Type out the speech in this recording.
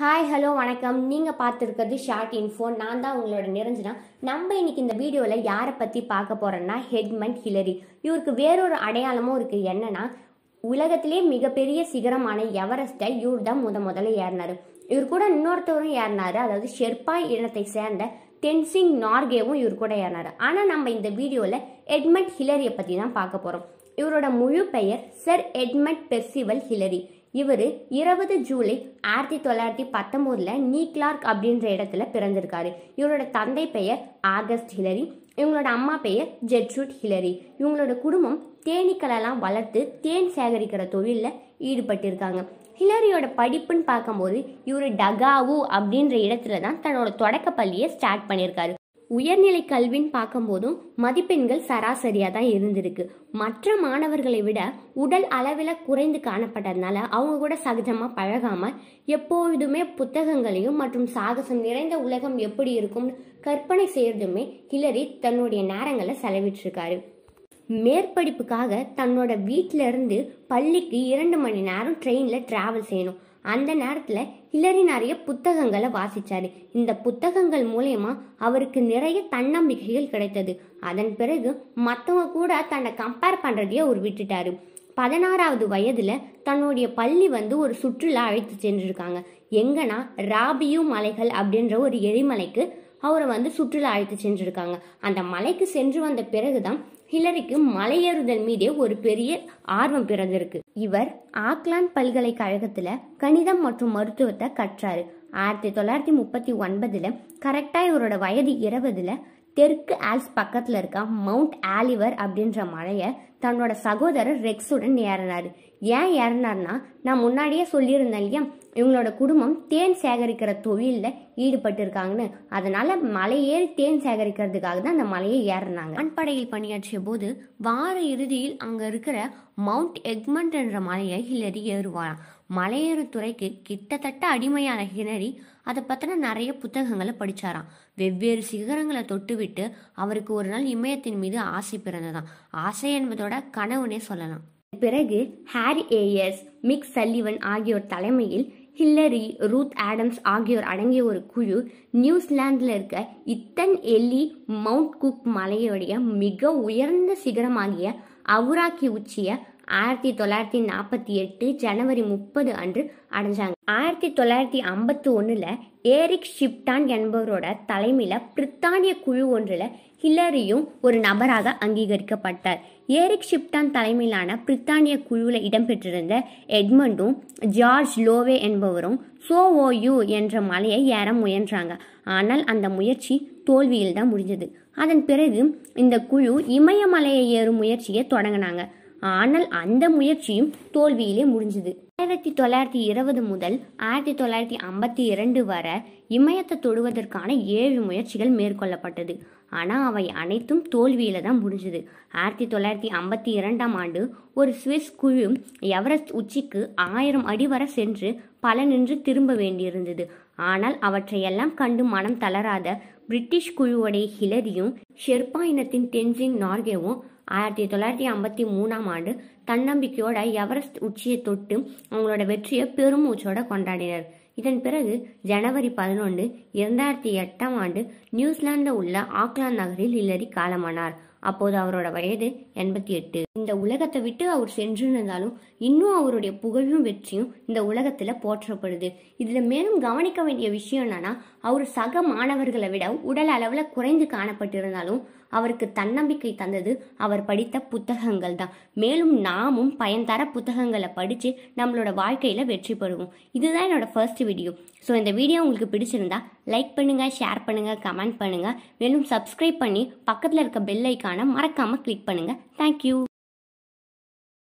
hi hello வணக்கம் நீங்கள் பார்த்துருக்கிறது short info நான் தான் உங்களோட நிறைஞ்சினா நம்ம இன்னைக்கு இந்த வீடியோவில் யாரை பற்றி பார்க்க போகிறோன்னா ஹெட்மண்ட் ஹிலரி இவருக்கு வேறொரு அடையாளமும் இருக்குது என்னன்னா உலகத்திலே மிகப்பெரிய சிகரமான எவரெஸ்டை இவர் தான் முத முதல்ல ஏறினார் இவர் கூட இன்னொருத்தவரும் ஏறினார் அதாவது ஷெர்பாய் இனத்தை சேர்ந்த டென்சிங் நார்கேவும் இவர் கூட ஏறினார் ஆனால் நம்ம இந்த வீடியோவில் ஹெட்மண்ட் ஹிலரியை பற்றி தான் பார்க்க போகிறோம் இவரோட முழு பெயர் சர் எட்மண்ட் பெர்சிவல் ஹிலரி இவர் இருபது ஜூலை ஆயிரத்தி தொள்ளாயிரத்தி பத்தொம்போதில் நீ கிளார்க் அப்படின்ற இடத்துல பிறந்திருக்காரு இவரோட தந்தை பெயர் ஆகஸ்ட் ஹிலரி இவங்களோட அம்மா பெயர் ஜெட்ரூட் ஹிலரி இவங்களோட குடும்பம் தேனீக்களெல்லாம் வளர்த்து தேன் சேகரிக்கிற தொழிலில் ஈடுபட்டிருக்காங்க ஹிலரியோட படிப்புன்னு பார்க்கும்போது இவர் டகாவு அப்படின்ற இடத்துல தான் தன்னோட தொடக்கப்பள்ளியை ஸ்டார்ட் பண்ணியிருக்காரு உயர்நிலை கல்வின்னு பார்க்கும்போதும் மதிப்பெண்கள் சராசரியாக தான் இருந்திருக்கு மற்ற மாணவர்களை விட உடல் அளவில் குறைந்து காணப்பட்டதுனால அவங்க கூட சகஜமாக பழகாமல் எப்போதுமே புத்தகங்களையும் மற்றும் சாகசம் நிறைந்த உலகம் எப்படி இருக்கும் கற்பனை செய்யறதுமே ஹிலரி தன்னுடைய நேரங்களை செலவிட்டிருக்காரு மேற்படிப்புக்காக தன்னோட வீட்டிலிருந்து பள்ளிக்கு இரண்டு மணி நேரம் ட்ரெயினில் ட்ராவல் செய்யணும் அந்த நேரத்தில் ஹில்லரி நிறைய புத்தகங்களை வாசித்தார் இந்த புத்தகங்கள் மூலயமா அவருக்கு நிறைய தன்னம்பிக்கைகள் கிடைத்தது அதன் பிறகு மற்றவங்க கூட தன்னை கம்பேர் பண்ணுறதையே அவர் விட்டுட்டாரு பதினாறாவது வயதில் தன்னுடைய பள்ளி வந்து ஒரு சுற்றுலா அழைத்து சென்றிருக்காங்க எங்கன்னா ராபியு மலைகள் அப்படின்ற ஒரு எரிமலைக்கு அவரை வந்து சுற்றுலா அழைத்து சென்றிருக்காங்க அந்த மலைக்கு சென்று வந்த பிறகுதான் ஹிலரிக்கு மலையேறுதல் மீதே ஒரு பெரிய ஆர்வம் பிறந்திருக்கு இவர் ஆக்லாந்து பல்கலைக்கழகத்துல கணிதம் மற்றும் மருத்துவத்தை கற்றாரு ஆயிரத்தி தொள்ளாயிரத்தி முப்பத்தி ஒன்பதுல கரெக்டா இவரோட வயது இருபதுல தெற்கு ஆல்ஸ் பக்கத்துல இருக்க மவுண்ட் ஆலிவர் அப்படின்ற மலையை தன்னோட சகோதரர் ரெக்ஸுடன் ஏறினார் ஏன் ஏறினார்னா நான் முன்னாடியே சொல்லியிருந்தேன் இல்லையா இவங்களோட குடும்பம் தேன் சேகரிக்கிற தொழிலில் ஈடுபட்டு இருக்காங்கன்னு அதனால மலையேறி தேன் சேகரிக்கிறதுக்காக தான் அந்த மலையை ஏறினாங்க மண்படையில் பணியாற்றிய போது வார இறுதியில் அங்கே இருக்கிற மவுண்ட் எக்மண்ட் என்ற மலையை ஹிலரி ஏறுவாராம் மலையேறும் துறைக்கு கிட்டத்தட்ட அடிமையான ஹிலரி அதை பற்றின நிறைய புத்தகங்களை படித்தாராம் வெவ்வேறு சிகரங்களை தொட்டுவிட்டு அவருக்கு ஒரு நாள் இமயத்தின் மீது ஆசை பிறந்ததாம் ஆசை என்பதோட அவரோட கனவுனே சொல்லலாம் பிறகு ஹாரி ஏயர்ஸ் மிக் சல்லிவன் ஆகியோர் தலைமையில் ஹில்லரி ரூத் ஆடம்ஸ் ஆகியோர் அடங்கிய ஒரு குழு நியூசிலாந்தில் இருக்க இத்தன் எல்லி மவுண்ட் குக் மலையுடைய மிக உயர்ந்த சிகரமாகிய அவுராக்கி உச்சிய ஆயிரத்தி தொள்ளாயிரத்தி நாற்பத்தி எட்டு ஜனவரி முப்பது அன்று அடைஞ்சாங்க ஆயிரத்தி தொள்ளாயிரத்தி ஐம்பத்தி ஒன்றில் ஏரிக் ஷிப்டான் என்பவரோட தலைமையில் பிரித்தானிய குழு ஒன்றில் ஹில்லரியும் ஒரு நபராக அங்கீகரிக்கப்பட்டார் ஏரிக் ஷிப்டான் தலைமையிலான பிரித்தானிய குழுவில் இடம்பெற்றிருந்த எட்மண்டும் ஜார்ஜ் லோவே என்பவரும் சோ சோஓயு என்ற மலையை ஏற முயன்றாங்க ஆனால் அந்த முயற்சி தோல்வியில் தான் முடிஞ்சது அதன் பிறகு இந்த குழு இமயமலையை ஏறும் முயற்சியை தொடங்கினாங்க ஆனால் அந்த முயற்சியும் தோல்வியிலே முடிஞ்சது ஆயிரத்தி தொள்ளாயிரத்தி இருபது முதல் ஆயிரத்தி தொள்ளாயிரத்தி ஐம்பத்தி இரண்டு வர இமயத்தை தொடுவதற்கான ஏழு முயற்சிகள் மேற்கொள்ளப்பட்டது ஆனால் அவை அனைத்தும் தோல்வியில தான் முடிஞ்சது ஆயிரத்தி தொள்ளாயிரத்தி ஐம்பத்தி இரண்டாம் ஆண்டு ஒரு சுவிஸ் குழு எவரெஸ்ட் உச்சிக்கு ஆயிரம் அடி வர சென்று பலனின்றி திரும்ப வேண்டியிருந்தது ஆனால் அவற்றையெல்லாம் கண்டு மனம் தளராத பிரிட்டிஷ் குழுவோடைய ஹிலரியும் ஷெர்பா இனத்தின் தென்ஜின் நார்கேவும் ஆயிரத்தி தொள்ளாயிரத்தி ஐம்பத்தி மூணாம் ஆண்டு தன்னம்பிக்கையோட எவரெஸ்ட் உச்சியை தொட்டு அவங்களோட வெற்றியை பெருமூச்சோட கொண்டாடினர் இதன் பிறகு ஜனவரி பதினொன்று இரண்டாயிரத்தி எட்டாம் ஆண்டு நியூசிலாந்தில் உள்ள ஆக்லாந்து நகரில் ஹில்லரி காலமானார் அப்போது அவரோட வயது எண்பத்தி எட்டு இந்த உலகத்தை விட்டு அவர் சென்றிருந்தாலும் இன்னும் அவருடைய புகழும் வெற்றியும் இந்த உலகத்துல போற்றப்படுது இதுல மேலும் கவனிக்க வேண்டிய விஷயம் என்னன்னா அவர் சக மாணவர்களை விட உடல் அளவுல குறைந்து காணப்பட்டிருந்தாலும் அவருக்கு தன்னம்பிக்கை தந்தது அவர் படித்த புத்தகங்கள் தான் மேலும் நாமும் பயன் தர புத்தகங்களை படித்து நம்மளோட வாழ்க்கையில் வெற்றி பெறுவோம் இதுதான் என்னோட ஃபர்ஸ்ட் வீடியோ ஸோ இந்த வீடியோ உங்களுக்கு பிடிச்சிருந்தா லைக் பண்ணுங்கள் ஷேர் பண்ணுங்கள் கமெண்ட் பண்ணுங்கள் மேலும் சப்ஸ்கிரைப் பண்ணி பக்கத்தில் இருக்க பெல் மறக்காமல் கிளிக் பண்ணுங்கள் தேங்க்யூ